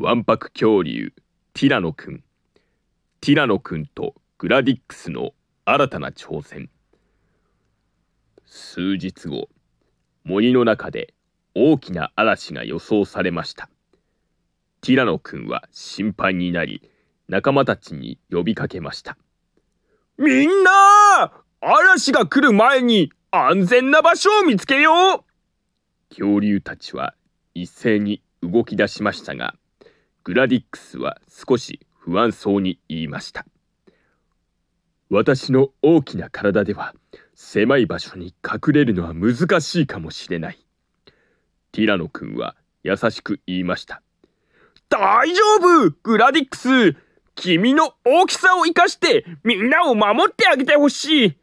わんぱく恐竜ティラノくんティラノくんとグラディックスの新たな挑戦数日後森の中で大きな嵐が予想されましたティラノくんは心配になり仲間たちに呼びかけましたみんな嵐が来る前に安全な場所を見つけよう恐竜たちは一斉に動き出しましたがグラディックスは少し不安そうに言いました私の大きな体では狭い場所に隠れるのは難しいかもしれないティラノ君は優しく言いました大丈夫グラディックス君の大きさを生かしてみんなを守ってあげてほしい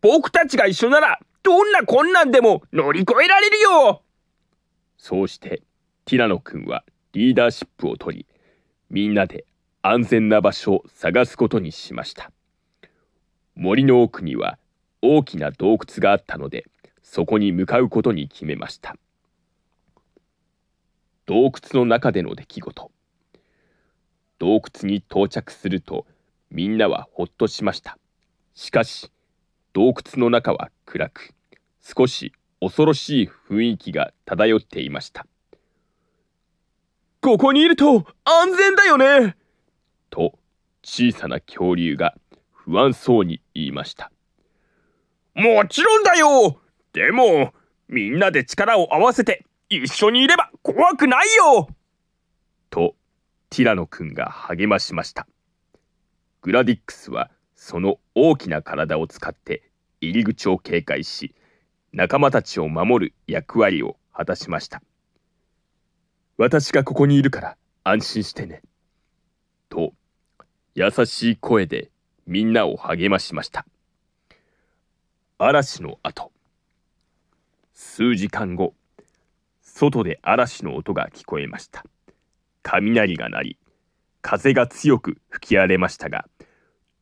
僕たちが一緒ならどんな困難でも乗り越えられるよそうしてティラノ君はリーダーシップを取りみんなで安全な場所を探すことにしました森の奥には大きな洞窟があったのでそこに向かうことに決めました洞窟の中での出来事洞窟に到着するとみんなはほっとしましたしかし洞窟の中は暗く少し恐ろしい雰囲気が漂っていましたここにいると安全だよねと小さな恐竜が不安そうに言いました。もちろんだよでも、みんなで力を合わせて一緒にいれば怖くないよと、ティラノくんが励ましました。グラディックスはその大きな体を使って入り口を警戒し、仲間たちを守る役割を果たしました。私がここにいるから安心してね。と、優しい声でみんなを励ましました。嵐の後、数時間後、外で嵐の音が聞こえました。雷が鳴り、風が強く吹き荒れましたが、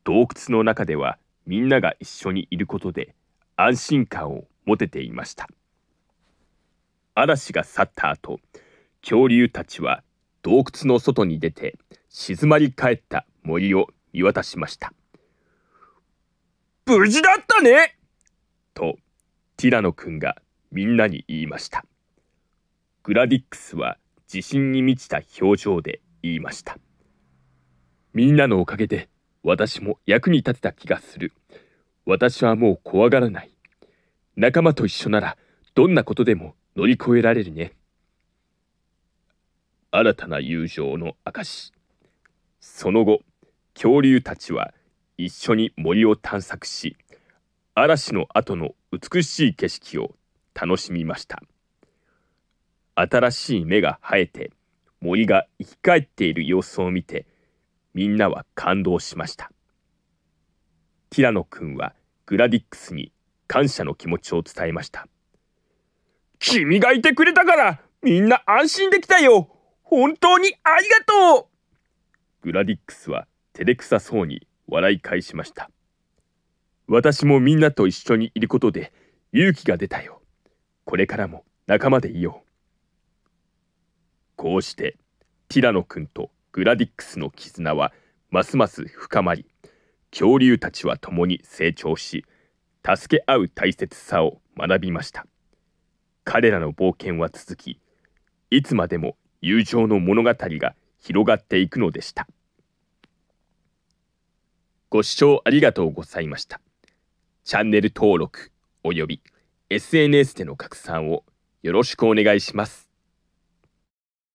洞窟の中ではみんなが一緒にいることで安心感を持てていました。嵐が去った後、恐竜たちは洞窟の外に出て静まり返った森を見渡しました。無事だったねとティラノ君がみんなに言いました。グラディックスは自信に満ちた表情で言いました。みんなのおかげで私も役に立てた気がする。私はもう怖がらない。仲間と一緒ならどんなことでも乗り越えられるね。新たな友情の証その後恐竜たちは一緒に森を探索し嵐の後の美しい景色を楽しみました新しい芽が生えて森が生き返っている様子を見てみんなは感動しましたティラノ君はグラディックスに感謝の気持ちを伝えました君がいてくれたからみんな安心できたよ本当にありがとうグラディックスは照れくさそうに笑い返しました私もみんなと一緒にいることで勇気が出たよこれからも仲間でいようこうしてティラノ君とグラディックスの絆はますます深まり恐竜たちは共に成長し助け合う大切さを学びました彼らの冒険は続きいつまでも友情の物語が広がっていくのでしたご視聴ありがとうございましたチャンネル登録および SNS での拡散をよろしくお願いします